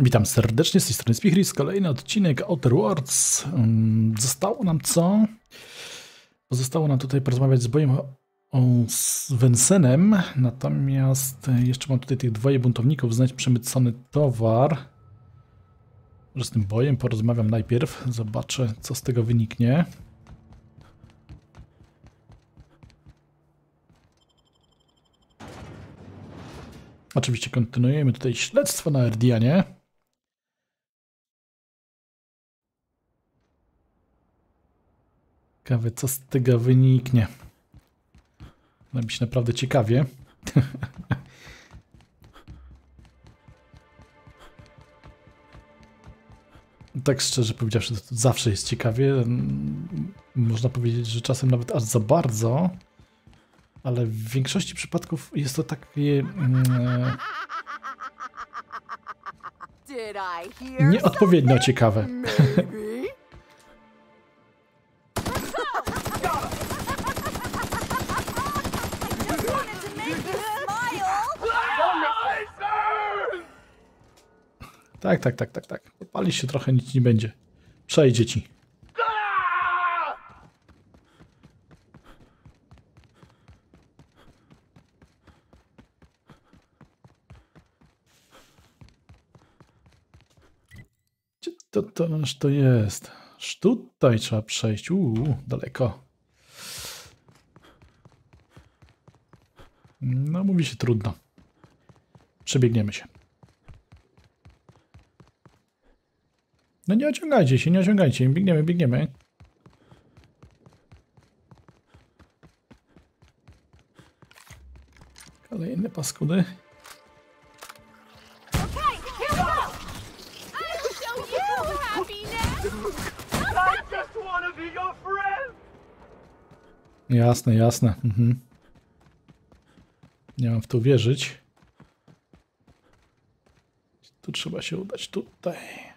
Witam serdecznie z tej strony Spichris. Kolejny odcinek Outer Worlds. Mm, zostało nam co? Pozostało nam tutaj porozmawiać z Bojem z Wensenem, natomiast e, jeszcze mam tutaj tych dwoje buntowników, znać przemycony towar. Może z tym Bojem porozmawiam najpierw, zobaczę co z tego wyniknie. Oczywiście kontynuujemy tutaj śledztwo na Erdianie. Ciekawe, co z tego wyniknie. Ma być naprawdę ciekawie. tak szczerze powiedziawszy, to zawsze jest ciekawie. Można powiedzieć, że czasem nawet aż za bardzo, ale w większości przypadków jest to takie... Mm, nieodpowiednio ciekawe. Tak, tak, tak, tak, tak. Palisz się trochę, nic nie będzie. Przejdzie ci. Gdzie to, to, to jest? Tutaj trzeba przejść. Uuu, daleko. No, mówi się trudno. Przebiegniemy się. No nie ociągajcie się, nie ociągajcie. Biegniemy, biegniemy. Kolejne paskudy. Jasne, jasne. Mhm. Nie mam w to wierzyć. Tu trzeba się udać tutaj.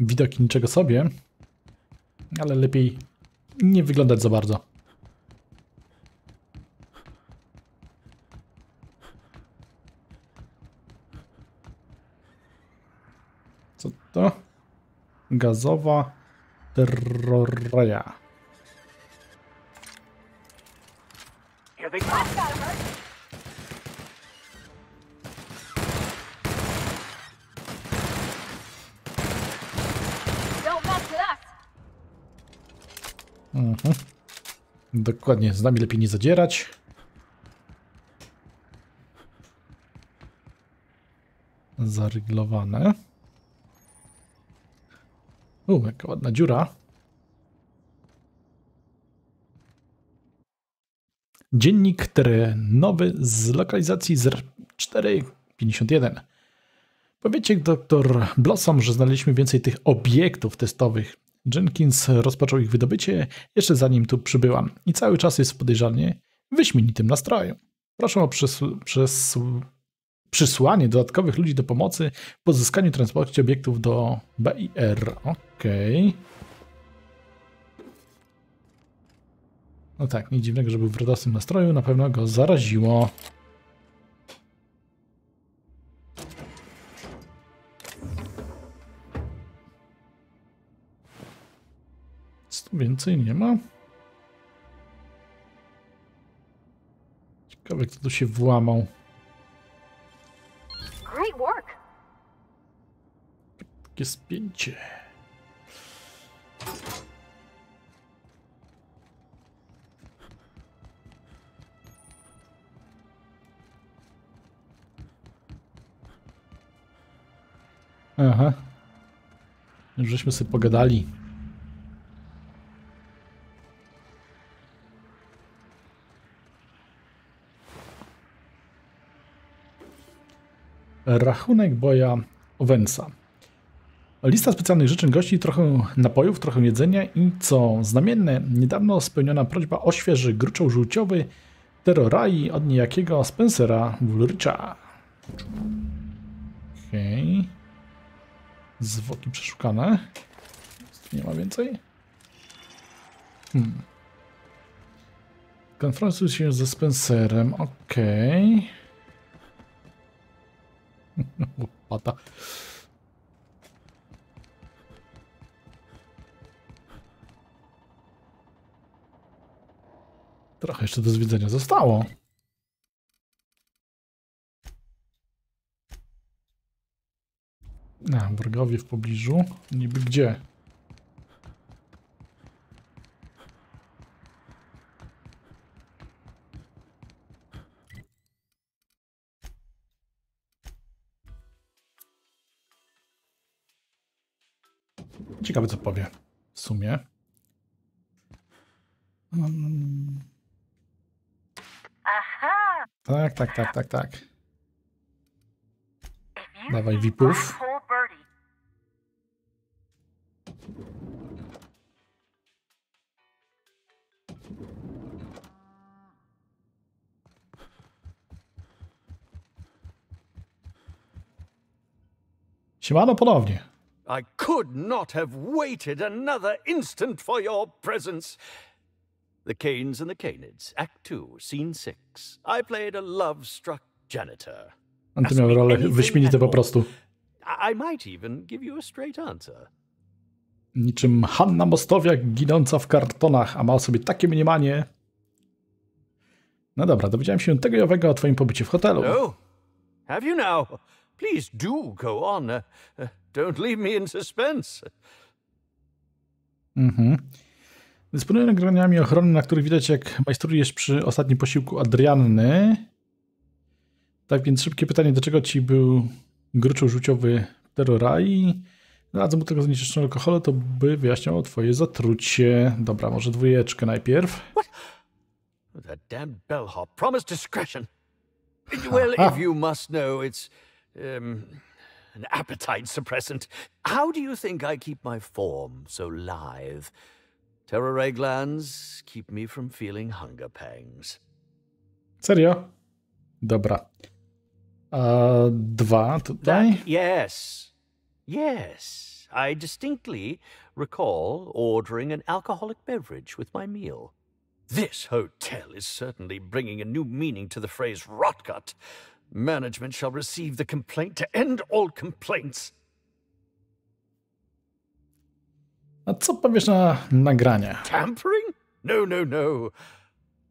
widoki niczego sobie, ale lepiej nie wyglądać za bardzo. Co to? Gazowa terroria. Dokładnie, z nami lepiej nie zadzierać. Zaryglowane. U, jaka ładna dziura. Dziennik terenowy z lokalizacji 451. Powiecie, doktor Blossom, że znaleźliśmy więcej tych obiektów testowych. Jenkins rozpoczął ich wydobycie jeszcze zanim tu przybyłam i cały czas jest w podejrzanie wyśmienitym nastroju. Proszę o przysł- przysł- przysłanie dodatkowych ludzi do pomocy w pozyskaniu transporcie obiektów do BIR. Okej. Okay. No tak, nic dziwnego, że był w radosnym nastroju, na pewno go zaraziło. więcej nie ma? Ciekawe, kto tu się włamał. Great Takie spięcie. Aha. Już żeśmy sobie pogadali. Rachunek boja Owensa. Lista specjalnych życzeń gości, trochę napojów, trochę jedzenia i co znamienne, niedawno spełniona prośba o świeży gruczoł żółciowy Terrorai od niejakiego Spencera Woolricha. Okej. Okay. Zwłoki przeszukane. Nie ma więcej? Hmm. Konfrontuj się ze Spencerem, okej. Okay. Łopata. Trochę jeszcze do zwiedzenia zostało. Na, wrogowie w pobliżu. Niby gdzie? Ciekawe, co powie w sumie. Aha. Tak, tak, tak, tak, tak. Dawaj wipów. Siemano ponownie. I could not have waited another instant for your presence. The Canes and the Canids, Act 2, Scene 6. I played a love-struck janitor. On to miał rolę wyśmienite po prostu. I might even give you a straight answer. Niczym Hanna Mostowiak ginąca w kartonach, a ma o sobie takie mniemanie. No dobra, dowiedziałem się tego i owego o twoim pobycie w hotelu. Hello? Oh, have you now? Please do go on. Uh, uh, don't leave me in suspense. Mhm. Mm Dysponuję nagraniami ochrony, na których widać, jak majstrujesz przy ostatnim posiłku Adrianny. Tak więc szybkie pytanie, do czego ci był gruczoł żółciowy terrorai? Radzę mu tego zanieczyszczenia alkoholu, to by wyjaśniało twoje zatrucie. Dobra, może dwójeczkę najpierw. What? That damn bellhop promised discretion. Well, if you must know, it's... um, an appetite suppressant. How do you think I keep my form so lithe? Terror ray glands keep me from feeling hunger pangs. Serio? Dobra. Uh, dwa tutaj? That, yes. Yes. I distinctly recall ordering an alcoholic beverage with my meal. This hotel is certainly bringing a new meaning to the phrase rotgut. Management shall receive the complaint to end all complaints. A co powiesz na nagranie? Tampering? No, no, no.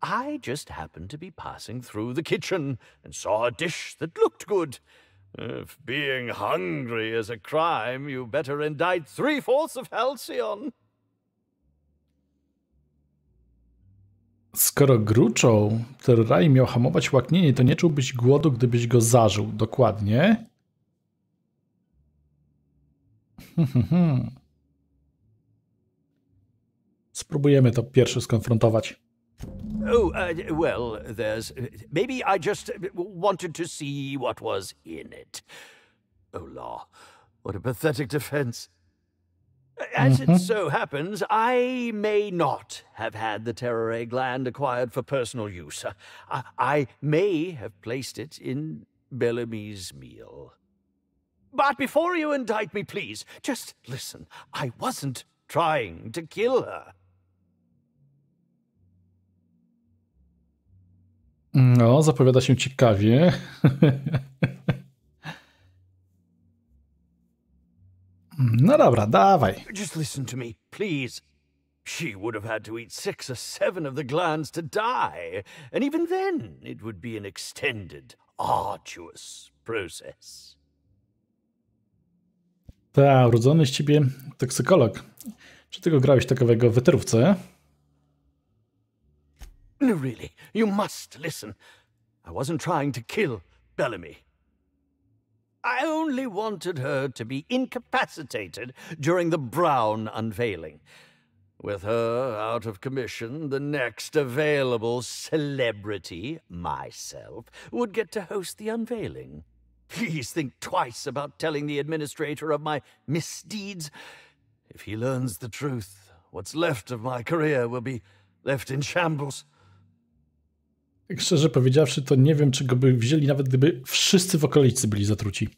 I just happened to be passing through the kitchen and saw a dish that looked good. If being hungry is a crime, you better indict three-fourths of Halcyon. Skoro gruczą raj miał hamować łaknienie, to nie czułbyś głodu, gdybyś go zażył. Dokładnie. Spróbujemy to pierwszy skonfrontować. Oh, uh, well, there's. Maybe I just wanted to see what was in it. Oh, law. What a pathetic defense. As it mm-hmm. so happens, I may not have had the egg gland acquired for personal use. Uh, I, I may have placed it in Bellamy's meal. But before you indict me, please, just listen. I wasn't trying to kill her. No, mm, zapowiada się ciekawie. No dobra, dawaj. Just listen to me, please. She would have had to eat six or seven of the glands to die, and even then it would be an extended, arduous process. Ta, urodzony z ciebie toksykolog. Czy tego grałeś takowego w No, really, you must listen. I wasn't trying to kill Bellamy. I only wanted her to be incapacitated during the Brown unveiling. With her out of commission, the next available celebrity, myself, would get to host the unveiling. Please think twice about telling the administrator of my misdeeds. If he learns the truth, what's left of my career will be left in shambles. Tak szczerze powiedziawszy, to nie wiem, czy go by wzięli, nawet gdyby wszyscy w okolicy byli zatruci.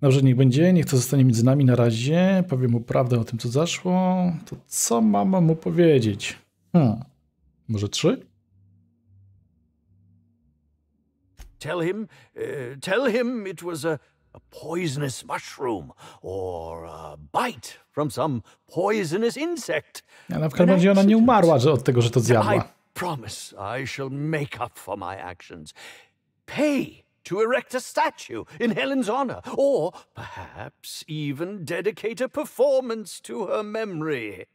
Dobrze, niech będzie, niech to zostanie między nami na razie. Powiem mu prawdę o tym, co zaszło. To co mam mu powiedzieć? Hmm. Może trzy? Tell him, uh, tell him it was a, a poisonous mushroom or a bite from some poisonous insect. A na przykład będzie ona nie umarła że od tego, że to zjadła. promise I shall make up for my actions. Pay to erect a statue in Helen's honor, or perhaps even dedicate a performance to her memory.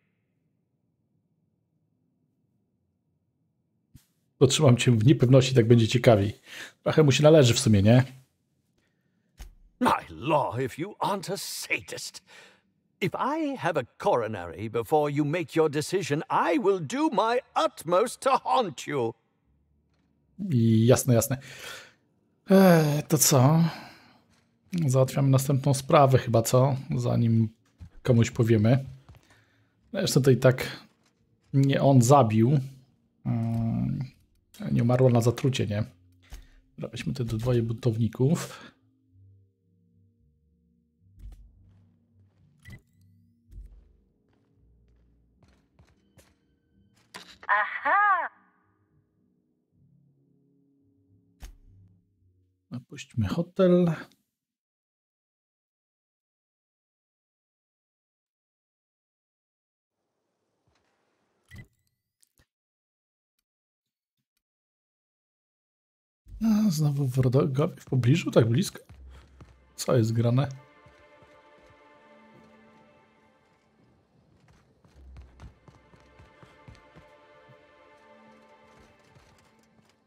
Potrzymam cię w niepewności, tak będzie ciekawiej. Trochę mu się należy w sumie, nie? My law, if you aren't a sadist. If I have a coronary before you make your decision, I will do my utmost to haunt you. Jasne, jasne. Eee, to co? Załatwiamy następną sprawę chyba, co? Zanim komuś powiemy. Zresztą to i tak nie on zabił. Eee, nie umarło na zatrucie, nie? Weźmy te dwoje buntowników. Puśćmy hotel. A, znowu w Rodogowie, w pobliżu, tak blisko? Co jest grane?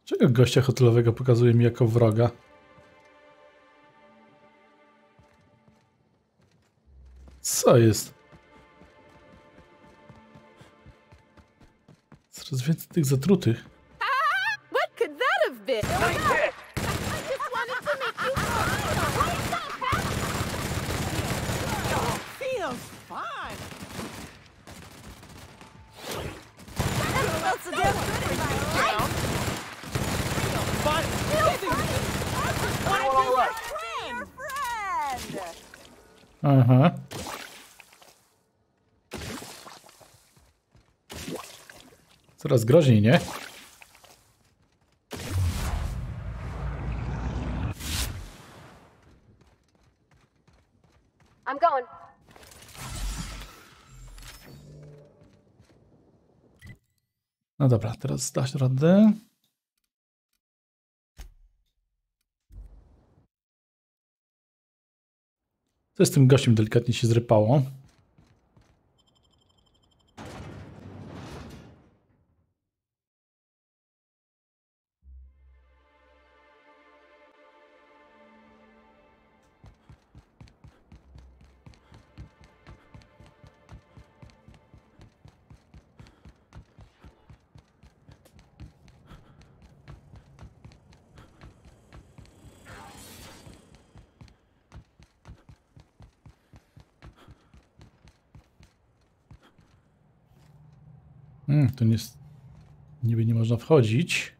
Czego gościa hotelowego pokazuje mi jako wroga? Co jest? Coraz więcej tych zatrutych. Aha. Coraz groźniej, nie? I'm going. No dobra, teraz dasz radę. Co z tym gościem delikatnie się zrypało? Hmm, nie nie, niby nie można wchodzić.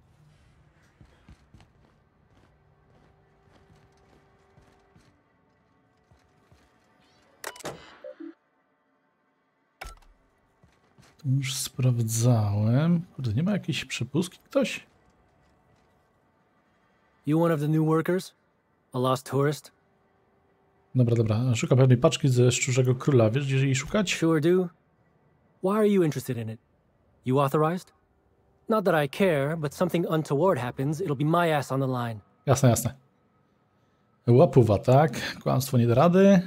Tu już sprawdzałem. Kurde, nie ma jakiejś przepustki? Ktoś? You one of the new workers? A lost tourist? Dobra, dobra. Szukam pewnej paczki ze Szczurzego Króla. Wiesz, gdzie jej szukać? Sure do. Why are you interested in it? You authorized? Not that I care, but something untoward happens, it'll be my ass on the line. Jasne, jasne. Łapuwa, tak? Kłamstwo nie da rady.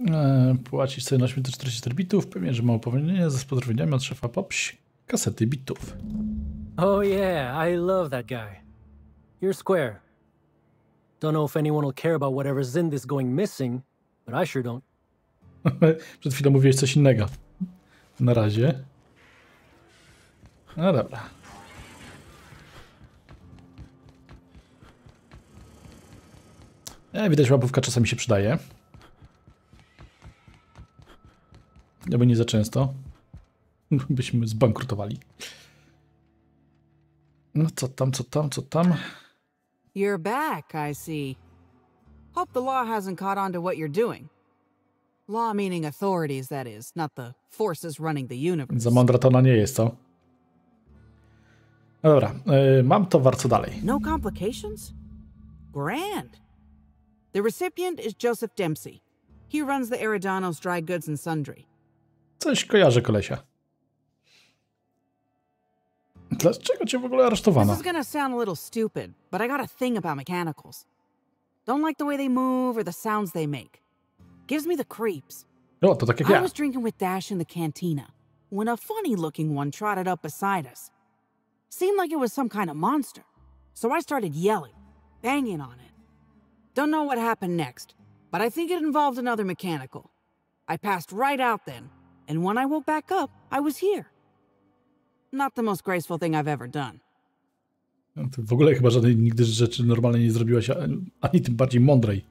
Eee, płacić sobie na 844 bitów. Pewnie, że ma upomnienie ze pozdrowieniami od szefa Popś. Kasety bitów. Oh yeah, I love that guy. You're square. Don't know if anyone will care about whatever Zind is going missing, but I sure don't. Przed chwilą mówiłeś coś innego na razie. No dobra. E, widać, łapówka czasami się przydaje. Aby nie za często. Byśmy zbankrutowali. No co tam, co tam, co tam? You're back, I see. Hope the law hasn't caught on to what you're doing. Law meaning authorities, that is, not the forces running the universe. Za mądra to ona nie jest, co? Dobra, yy, mam to warto dalej? No complications? Grand! The recipient is Joseph Dempsey. He runs the Eridanos Dry Goods and Sundry. Coś kojarzy, kolesia. Dlaczego cię w ogóle aresztowano? This is gonna sound a little stupid, but I got a thing about mechanicals. Don't like the way they move or the sounds they make. Gives me the creeps. No, to takie I was drinking with Dash in the cantina when a funny-looking one trotted up beside us. Seemed like it was some kind of monster. So I started yelling, banging on it. Don't know what happened next, but I think it involved another mechanical. I passed right out then, and when I woke back up, I was here. Not the most graceful thing I've ever done. No, w ogóle chyba żadnej nigdy rzeczy normalnie nie zrobiłaś, ani tym bardziej mądrej.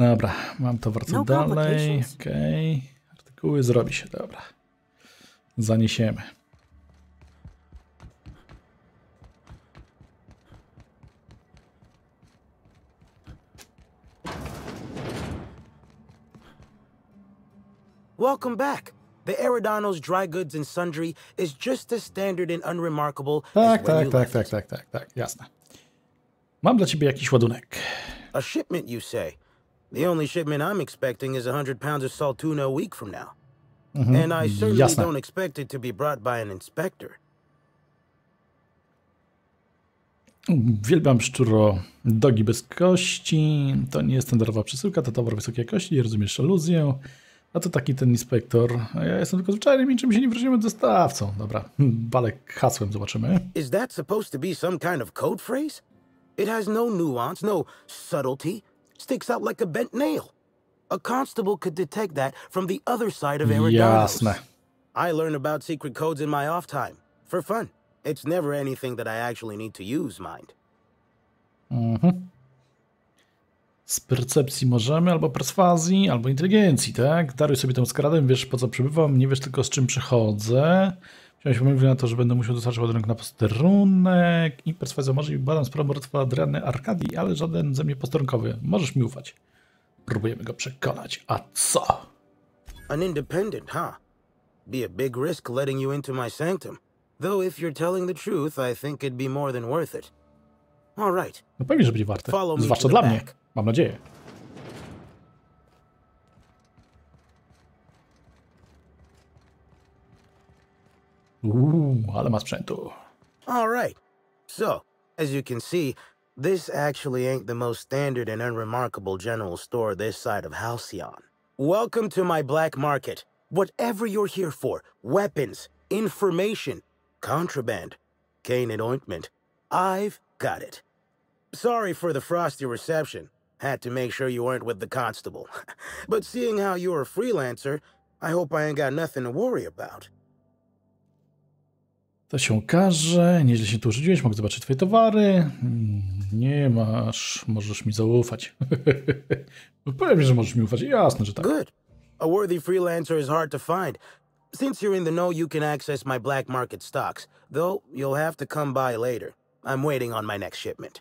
Dobra, mam to, wracam no dalej. Okej, okay. artykuły zrobi się, dobra. Zaniesiemy. Welcome back. The Eridanos dry goods and sundry is just as standard and unremarkable. Tak, tak, tak, tak, tak, tak, tak, jasne. Mam dla ciebie jakiś ładunek. A shipment, you say? The only shipment I'm expecting is 100 pounds of a week from now. Mm-hmm. And I certainly Jasne. don't expect it to be brought by an inspector. szczuro dogi bez kości. To nie jest standardowa przesyłka, to towar wysokiej jakości, ja rozumiesz aluzję. A to taki ten inspektor. Ja jestem tylko zwyczajnym i czym się nie wrócimy dostawcą. Dobra, balek hasłem zobaczymy. Czy supposed to be some kind of code phrase? It has no nuance, no subtlety. sticks out like a bent nail. A constable could detect that from the other side of Eridanos. Yes, I learn about secret codes in my off time, for fun. It's never anything that I actually need to use, mind. Mm-hmm. Z percepcji możemy, albo perswazji, albo inteligencji, tak? Daruj sobie tą skradę, wiesz po co przybywam, nie wiesz tylko z czym przychodzę. się pomysł na to, że będę musiał dostarczyć ładunek na posterunek i perswazja może i badam sprawę mortwa Adriany Arkadii, ale żaden ze mnie posterunkowy. Możesz mi ufać. Próbujemy go przekonać. A co? An independent, huh? Be a big risk letting you into my sanctum. Though if you're telling the truth, I think it'd be more than worth it. All right. No pewnie, że będzie warte. Zwłaszcza dla mnie. Back. Mam nadzieję. Uuu, ale ma sprzętu. All right. So, as you can see, this actually ain't the most standard and unremarkable general store this side of Halcyon. Welcome to my black market. Whatever you're here for, weapons, information, contraband, cane and ointment, I've got it. Sorry for the frosty reception. Had to make sure you weren't with the constable. but seeing how you're a freelancer, I hope I ain't got nothing to worry about. To się okaże. Nieźle się tu urządziłeś. Mogę zobaczyć twoje towary. Nie masz. Możesz mi zaufać. No Pewnie, że możesz mi ufać. Jasne, że tak. Good. A worthy freelancer is hard to find. Since you're in the know, you can access my black market stocks. Though, you'll have to come by later. I'm waiting on my next shipment.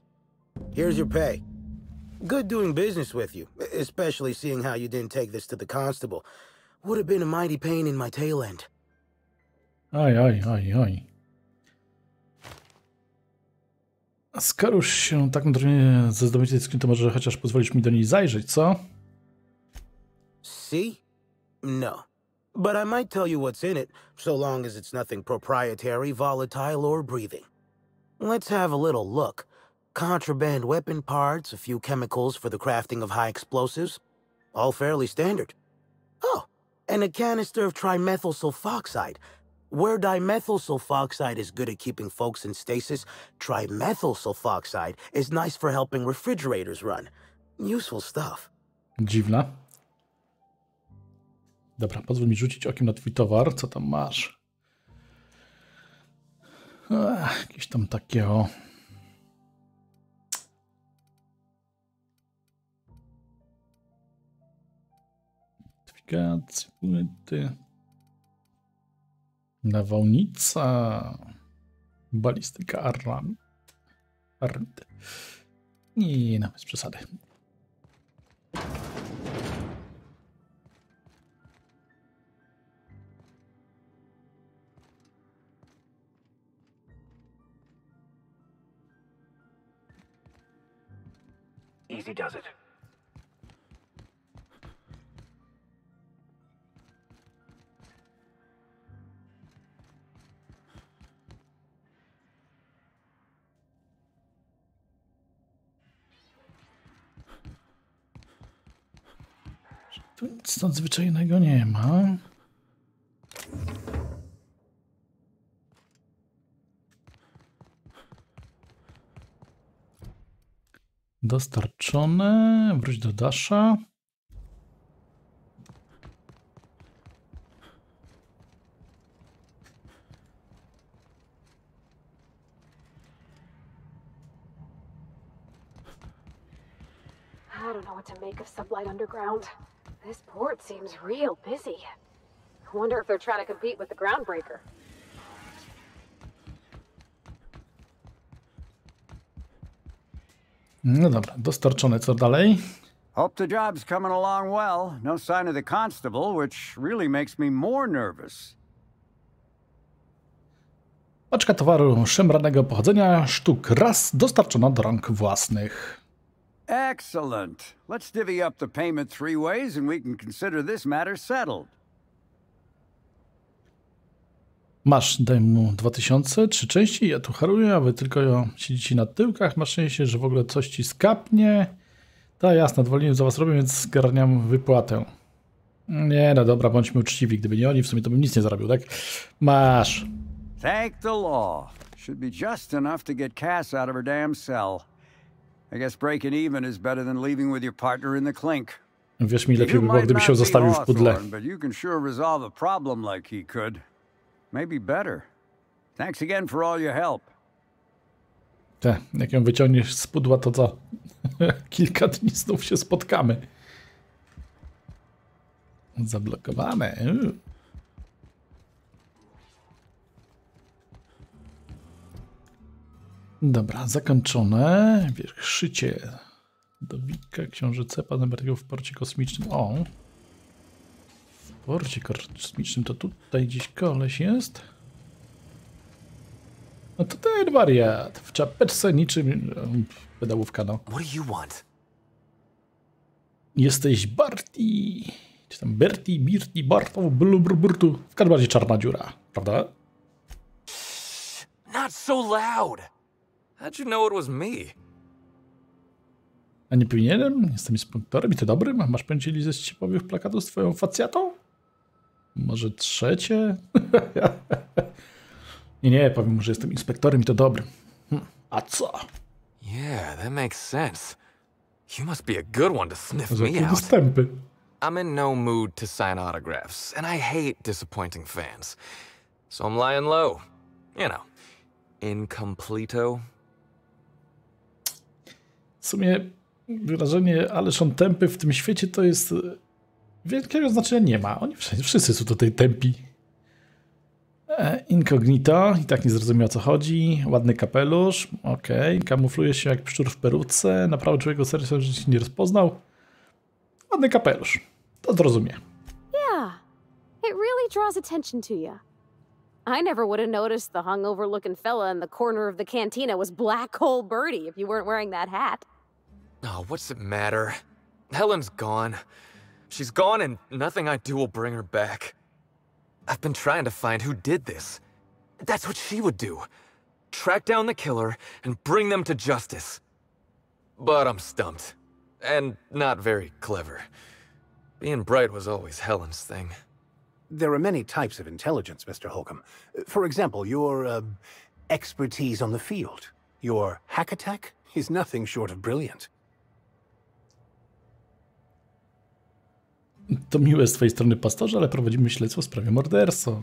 Here's your pay. Good doing business with you, especially seeing how you didn't take this to the constable. Would have been a mighty pain in my tail end. Aj, aj, aj, aj. A skoro się tak naturalnie ze zdobycia tej to może chociaż pozwolisz mi do niej zajrzeć, co? See? No. But I might tell you what's in it, so long as it's nothing proprietary, volatile, or breathing. Let's have a little look contraband weapon parts, a few chemicals for the crafting of high explosives. All fairly standard. Oh, and a canister of trimethyl sulfoxide. Where dimethyl sulfoxide is good at keeping folks in stasis, trimethyl sulfoxide is nice for helping refrigerators run. Useful stuff. Dziwna. Dobra, pozwól mi rzucić okiem na twój towar. Co tam masz? Ech, jakieś tam takie o... Komunikacji, płyty. Nawałnica. Balistyka armii. Armity. Nie, nawet no, przesady. Easy does it. Tu nic nadzwyczajnego nie ma. Dostarczone. Wróć do Dasha. I don't know what to make of Sublight Underground. This port seems real busy. I wonder if they're trying to compete with the Groundbreaker. No dobra, dostarczone co dalej? Hope the job's coming along well. No sign of the constable, which really makes me more nervous. Paczka towaru szemranego pochodzenia, sztuk raz, dostarczona do rąk własnych. Excellent. Let's divvy up the payment three ways and we can consider this matter settled. Masz, daj mu 2000, trzy części, ja tu haruję, a wy tylko siedzicie na tyłkach. Masz szczęście, że w ogóle coś ci skapnie. Ta jasna, dowolnie za was robię, więc zgarniam wypłatę. Nie, no dobra, bądźmy uczciwi. Gdyby nie oni, w sumie to bym nic nie zarobił, tak? Masz. Thank the law. Should be just enough to get Cass out of her damn cell. Wiesz mi, lepiej by było, gdyby się zostawił w pudle. But you can sure resolve a problem like he could. Maybe better. Thanks again for all your help. Te, jak ją wyciągniesz z pudła, to za kilka dni znów się spotkamy. Zablokowane. Uuu. Dobra, zakończone. Szycie Dowika książę pana zawartego w porcie kosmicznym. O! W porcie kosmicznym to tutaj gdzieś koleś jest. No to ten wariat. W czapeczce niczym... E, pedałówka, no. What do you want? Jesteś Barty. Czy tam Berti, Birti, Barto, Burtu. W każdym razie czarna dziura, prawda? Not so loud! How'd you know it was me? A nie powinienem? Jestem inspektorem i to dobrym? A masz pędzili ze ściepowych plakatów z twoją facjatą? Może trzecie? nie, nie, powiem mu, że jestem inspektorem i to dobrym. Hm, a co? Yeah, that makes sense. You must be a good one to sniff me out. Występy. I'm in no mood to sign autographs, and I hate disappointing fans. So I'm lying low. You know, incompleto w sumie wyrażenie ależ on tępy w tym świecie to jest... E, wielkiego znaczenia nie ma. Oni wszyscy, wszyscy są tutaj tępi. E, Incognito, i tak nie zrozumiał o co chodzi. Ładny kapelusz, okej. Okay. Kamufluje się jak szczur w peruce. Naprawdę człowieka serca że się nie rozpoznał. Ładny kapelusz. To zrozumie. Yeah, it really draws attention to you. I never would have noticed the hungover looking fella in the corner of the cantina was Black Hole Birdie if you weren't wearing that hat. Oh, what's it matter? Helen's gone. She's gone and nothing I do will bring her back. I've been trying to find who did this. That's what she would do. Track down the killer and bring them to justice. But I'm stumped. And not very clever. Being bright was always Helen's thing. There are many types of intelligence, Mr. Holcomb. For example, your um, expertise on the field, your hack attack, is nothing short of brilliant. To miłe z twojej strony, pastorze, ale prowadzimy śledztwo w sprawie morderstwa.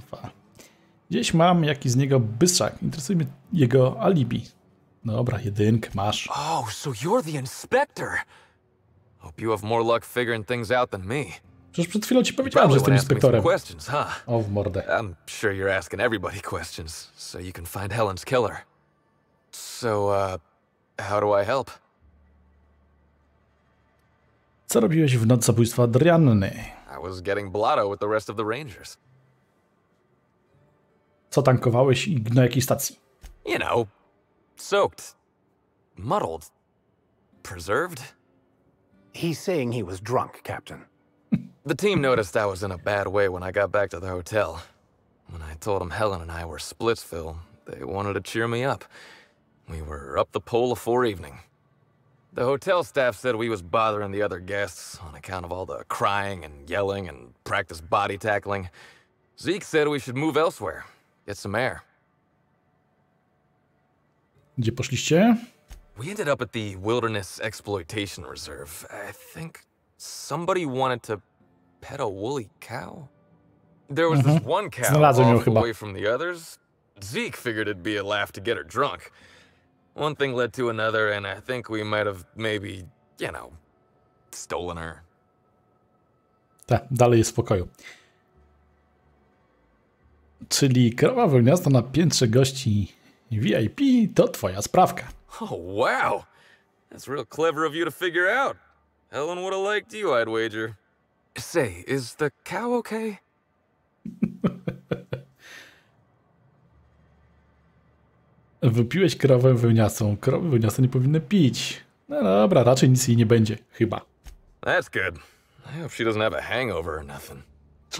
Gdzieś mam jakiś z niego bystrzak. Interesuje mnie jego alibi. Dobra, jedynkę masz. Oh, so you're the inspector. Hope you have more luck figuring things out than me. Przecież przed chwilą ci powiedziałem, że jestem inspektorem. O, w mordę. I'm sure you're asking everybody questions, so you can find Helen's killer. So, uh, how do I help? Co robiłeś w noc zabójstwa Adrianny? I was getting blotto with the rest of the Rangers. Co tankowałeś i na jakiej stacji? You know, soaked, muddled, preserved. He's saying he was drunk, Captain. The team noticed I was in a bad way when I got back to the hotel. When I told them Helen and I were Splitsville, they wanted to cheer me up. We were up the pole afore evening. The hotel staff said we was bothering the other guests on account of all the crying and yelling and practice body tackling. Zeke said we should move elsewhere, get some air. Gdzie poszliście? We ended up at the Wilderness Exploitation Reserve. I think somebody wanted to pet a woolly cow? There was this mm-hmm. one cow off away from the others. Zeke figured it'd be a laugh to get her drunk. One thing led to another, and I think we might have maybe, you know, stolen her. Tak, dalej jest w pokoju. Czyli krwawe gniazdo na piętrze gości VIP to twoja sprawka. Oh wow, that's real clever of you to figure out. Helen would have liked you, I'd wager. Say, is the cow okay? Wypiłeś krowę wyniasą. Krowy wyniasy nie powinny pić. No dobra, raczej nic jej nie będzie, chyba. That's good. I hope she doesn't have a hangover or nothing.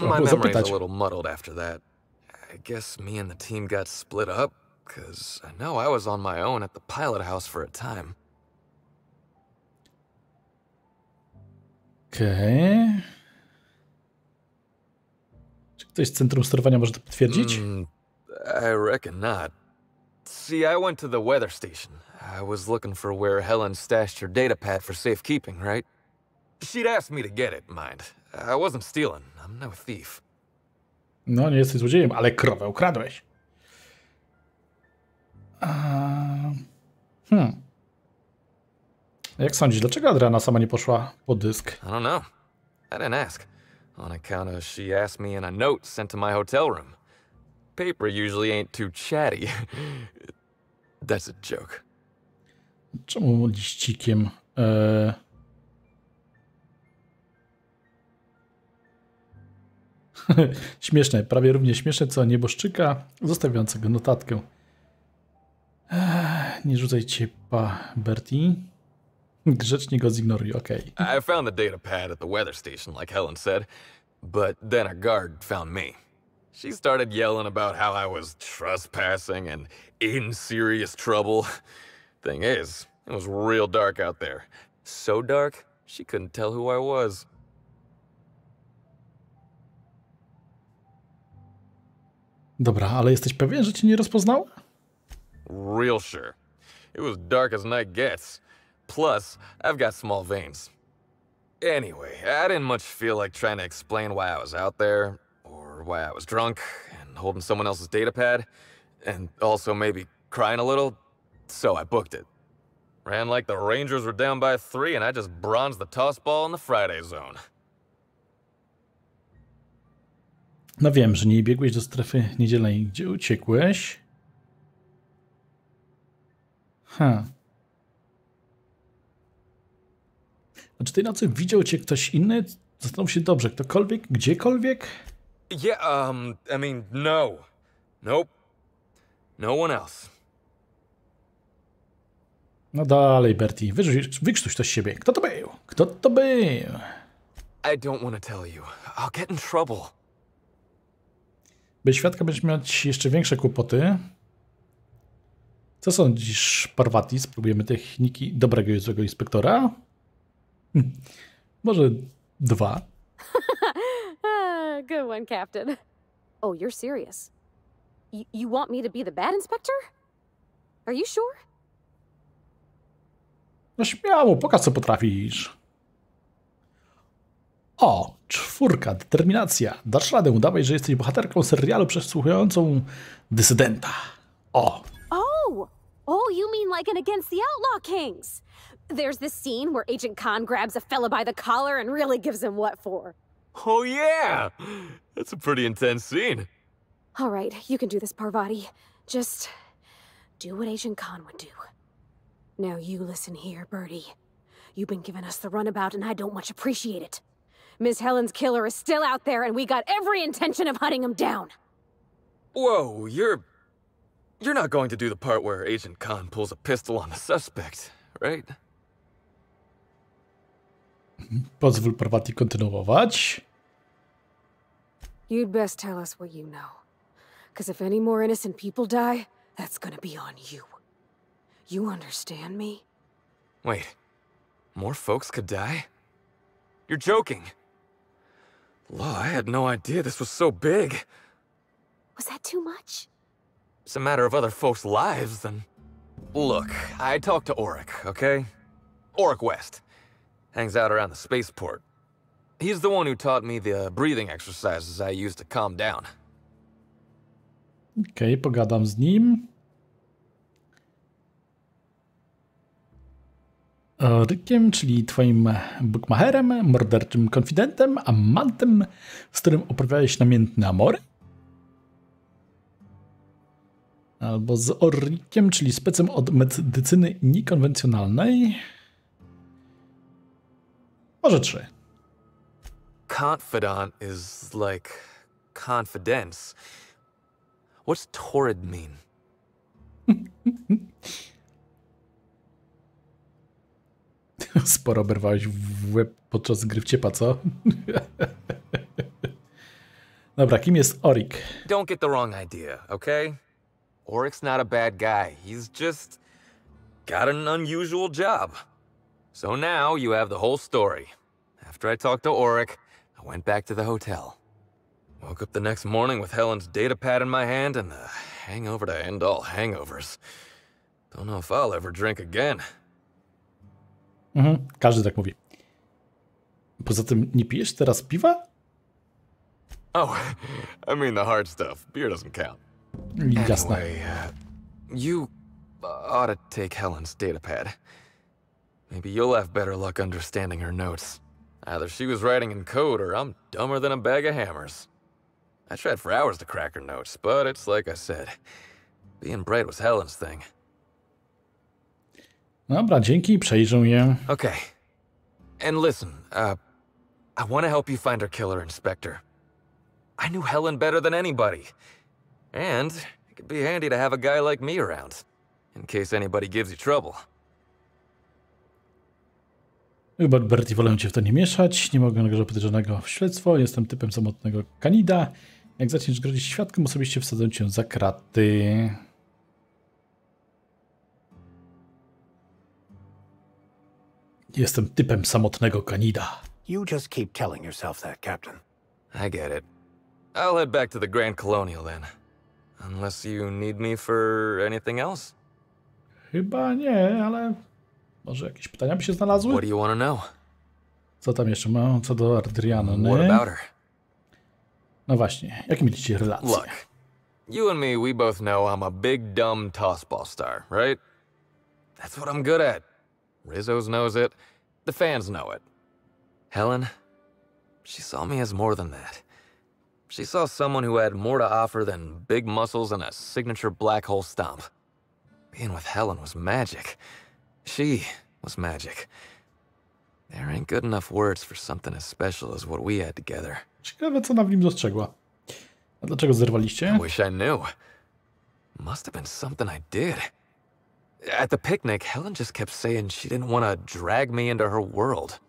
My memory's a little muddled after that. I guess me and the team got split up, because I know I was on my own at the pilot house for a time. Okay. Ktoś z centrum sterowania może to potwierdzić? Mm, I reckon not. See, I went to the weather station. I was looking for where Helen stashed her data pad for safekeeping, right? She'd asked me to get it, mind. I wasn't stealing. I'm no thief. No, nie jesteś złodziejem, ale krowę ukradłeś. Uh, hmm. Jak sądzisz, dlaczego Adriana sama nie poszła po dysk? I don't know. I didn't ask on account of she asked me in a note sent to my hotel room. Paper usually ain't too chatty. That's a joke. Czemu liścikiem? Eee... śmieszne, prawie równie śmieszne co nieboszczyka zostawiającego notatkę. Eee, nie rzucajcie pa Bertie. Grzecznie go zignoruj, okej. I found the data pad at the weather station, like Helen said, but then a guard found me. She started yelling about how I was trespassing and in serious trouble. Thing is, it was real dark out there. So dark, she couldn't tell who I was. Dobra, ale jesteś pewien, że cię nie rozpoznał? Real sure. It was dark as night gets. Plus, I've got small veins. Anyway, I didn't much feel like trying to explain why I was out there, or why I was drunk, and holding someone else's data pad, and also maybe crying a little, so I booked it. Ran like the Rangers were down by three, and I just bronzed the toss ball in the Friday zone. No wiem, że nie biegłeś do strefy niedzielnej. Gdzie uciekłeś? Huh. czy tej nocy widział cię ktoś inny? Zastanów się dobrze, ktokolwiek, gdziekolwiek? Yeah, um, I mean, no. Nope. No one else. No dalej, Bertie, wykrztuś, coś to z siebie. Kto to był? Kto to był? I don't want to tell you. I'll get in trouble. Bez świadka będziesz mieć jeszcze większe kłopoty. Co sądzisz, Parvati, Spróbujemy techniki dobrego i złego inspektora? Może dwa. Ah, good one, Captain. Oh, you're serious. Y you want me to be the bad inspector? Are you sure? No śmiało, pokaż co potrafisz. O, czwórka, determinacja. Dasz radę udawać, że jesteś bohaterką serialu przesłuchującą dysydenta. O. Oh, oh, you mean like an Against the Outlaw Kings. There's this scene where Agent Khan grabs a fella by the collar and really gives him what for. Oh, yeah! That's a pretty intense scene. All right, you can do this, Parvati. Just do what Agent Khan would do. Now you listen here, Bertie. You've been giving us the runabout, and I don't much appreciate it. Miss Helen's killer is still out there, and we got every intention of hunting him down. Whoa, you're... You're not going to do the part where Agent Khan pulls a pistol on the suspect, right? Pozwól kontynuować. You'd best tell us what you know. Because if any more innocent people die, that's gonna be on you. You understand me? Wait. More folks could die? You're joking. Law, I had no idea this was so big. Was that too much? It's a matter of other folks' lives then. Look, I talked to Oric, okay? Oric West. hangs out around the spaceport. He's the one who taught me the uh, breathing exercises I use to calm down. Okej, okay, pogadam z nim. Rykiem, czyli twoim bookmacherem, morderczym konfidentem, amantem, z którym uprawiałeś namiętne amory? Albo z Orrikiem, czyli specem od medycyny niekonwencjonalnej. Może trzy. Confidant is like confidence. What's torrid mean? Sporo oberwałeś w łeb podczas gry w ciepa, co? Dobra, kim jest Orik? Don't get the wrong idea, okay? Orik's not a bad guy. He's just got an unusual job. So now you have the whole story. After I talked to Oric, I went back to the hotel. Woke up the next morning with Helen's datapad in my hand and the hangover to end all hangovers. Don't know if I'll ever drink again. Mhm, każdy tak mówi. Poza tym nie pijesz teraz piwa? Oh, I mean the hard stuff. Beer doesn't count. Jasne. Anyway, uh, you ought to take Helen's datapad. Maybe you'll have better luck understanding her notes. Either she was writing in code or I'm dumber than a bag of hammers. I tried for hours to crack her notes, but it's like I said. Being bright was Helen's thing. Dobra, dzięki, przejrzę je. Okay. And listen, uh, I want to help you find her killer, Inspector. I knew Helen better than anybody. And it could be handy to have a guy like me around, in case anybody gives you trouble. Chyba Berti wolę cię w to nie mieszać, nie mogę nagrać podejrzanego w śledztwo, jestem typem samotnego kanida. Jak zaczniesz grozić świadkom, osobiście wsadzę cię za kraty. Jestem typem samotnego kanida. You just keep telling yourself that, Captain. I get it. I'll head back to the Grand Colonial then. Unless you need me for anything else? Chyba nie, ale może jakieś pytania by się znalazły? Co tam jeszcze mam? Co do Adriany? No właśnie, jakie mieliście relacje? Look, you and me, we both know I'm a big dumb tossball star, right? That's what I'm good at. Rizzo's knows it. The fans know it. Helen, she saw me as more than that. She saw someone who had more to offer than big muscles and a signature black hole stomp. Being with Helen was magic. She was magic. There ain't good enough words for something as special as what we had together. Ciekawe, co ona w nim dostrzegła. A dlaczego zerwaliście? I wish I knew. Must have been something I did. At the picnic, Helen just kept saying she didn't want to drag me into her world.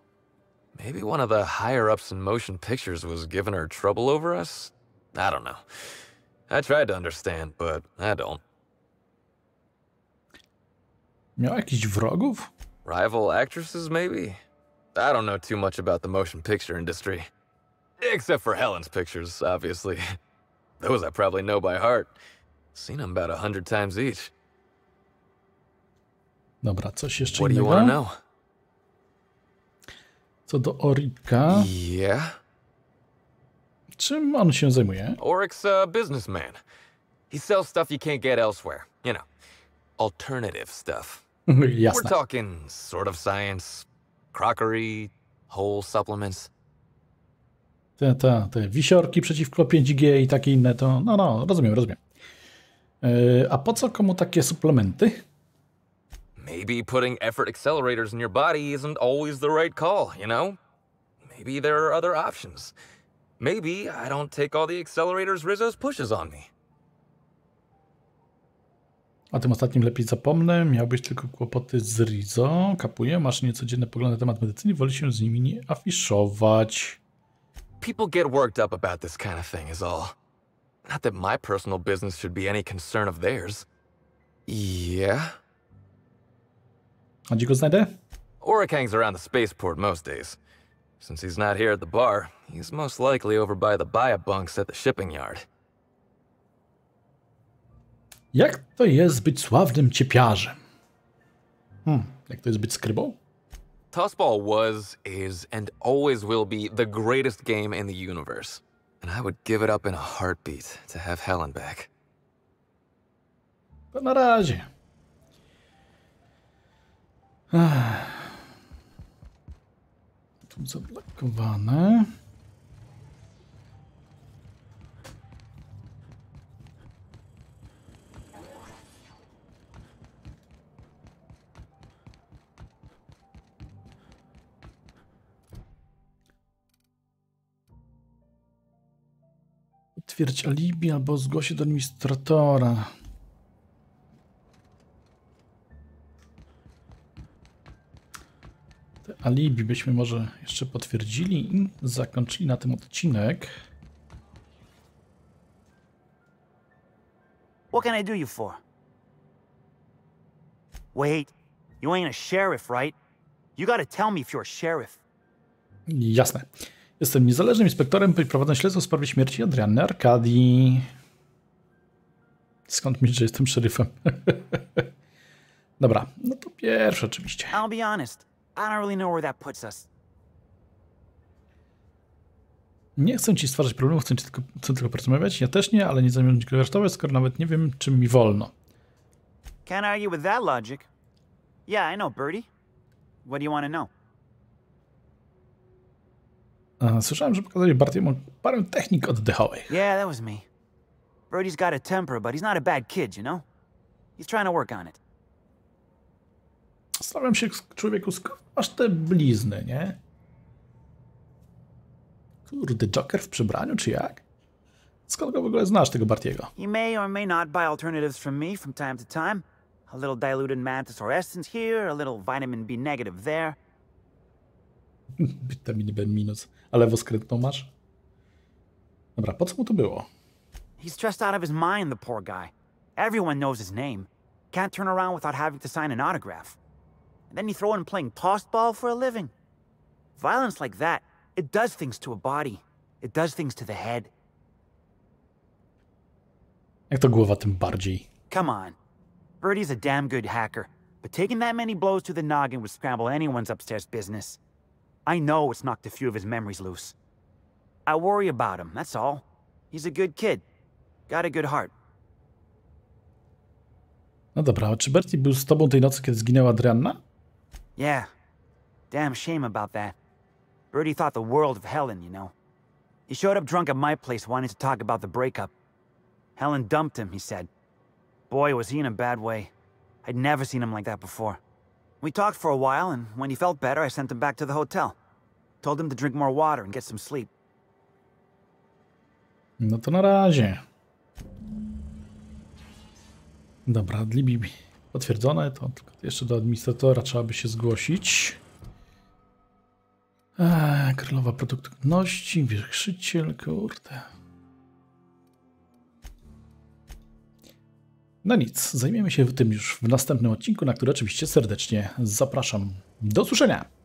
Maybe one of the higher-ups in motion pictures was giving her trouble over us? I don't know. I tried to understand, but I don't. Miał jakichś wrogów? Rival actresses, maybe? I don't know too much about the motion picture industry. Except for Helen's pictures, obviously. Those I probably know by heart. Seen them about a hundred times each. Dobra, coś jeszcze What Do you want to know? Co do Orika... Yeah? Czym on się zajmuje? Orik's a businessman. He sells stuff you can't get elsewhere. You know, alternative stuff. yes. We're talking sort of science, crockery, whole supplements. Te, te, te wisiorki przeciwko 5G i takie inne, to no, no, rozumiem, rozumiem. Yy, po co komu takie suplementy? Maybe putting effort accelerators in your body isn't always the right call, you know? Maybe there are other options. Maybe I don't take all the accelerators Rizzo's pushes on me. A tym ostatnim lepiej zapomnę. Miałbyś tylko kłopoty z Rizo. Kapuję, masz niecodzienne poglądy na temat medycyny, woli się z nimi nie afiszować. People get worked up about this kind of thing is all. Not that my personal business should be any concern of theirs. Yeah. A gdzie go znajdę? Oric hangs around the spaceport most days. Since he's not here at the bar, he's most likely over by the buy-a bunks at the shipping yard. Jak to jest być sławnym ciepiarzem? Hmm, jak to jest być skrybą? Tossball was, is, and always will be the greatest game in the universe. And I would give it up in a heartbeat to have Helen back. To na razie. Ach. Tu zablokowane. potwierdź alibi albo zgłosi do administratora. Te alibi byśmy może jeszcze potwierdzili i zakończyli na tym odcinek. What can I do you for? Wait, you ain't a sheriff, right? You gotta tell me if you're a sheriff. Jasne. Jestem niezależnym inspektorem, i prowadzę śledztwo w sprawie śmierci Adrianny Arkadii. Skąd myślisz, że jestem szeryfem? Dobra, no to pierwsze oczywiście. I'll be honest. I don't really know where that puts us. Nie chcę ci stwarzać problemów, chcę, tylko, chcę tylko porozmawiać. Ja też nie, ale nie zamierzam nikogo aresztować, skoro nawet nie wiem, czym mi wolno. Can't argue with that logic. Yeah, I know, Birdie. What do you want to know? Słyszałem, że pokazali Bartiemu parę technik oddechowych. Yeah, that was me. Brody's got a temper, but he's not a bad kid, you know? He's trying to work on it. Stawiam się, człowieku, aż te blizny, nie? Kurde, Joker w przebraniu, czy jak? Skąd go w ogóle znasz, tego Bartiego? He may or may not buy alternatives from me from time to time. A little diluted mantis or essence here, a little vitamin B negative there. Witamin B minus. A masz? Dobra, po co mu to było? He's stressed out of his mind, the poor guy. Everyone knows his name. Can't turn around without having to sign an autograph. And then you throw in playing ball for a living. Violence like that, it does things to a body. It does things to the head. Jak to głowa tym bardziej. Come on. Birdie's a damn good hacker, but taking that many blows to the noggin would scramble anyone's upstairs business. I know it's knocked a few of his memories loose. I worry about him, that's all. He's a good kid. Got a good heart. No dobra, czy Bertie był z tobą tej nocy, kiedy zginęła Adrianna? Yeah. Damn shame about that. Bertie thought the world of Helen, you know. He showed up drunk at my place wanting to talk about the breakup. Helen dumped him, he said. Boy, was he in a bad way. I'd never seen him like that before. We talked for a while, and when he felt better, I sent him back to the hotel. Told him to drink more water and get some sleep. No to na razie. Dobra, Adlibibi potwierdzone, to tylko jeszcze do administratora trzeba by się zgłosić. Eee, królowa produktywności, wierszyciel, kurde. No nic, zajmiemy się tym już w następnym odcinku, na który oczywiście serdecznie zapraszam. Do usłyszenia!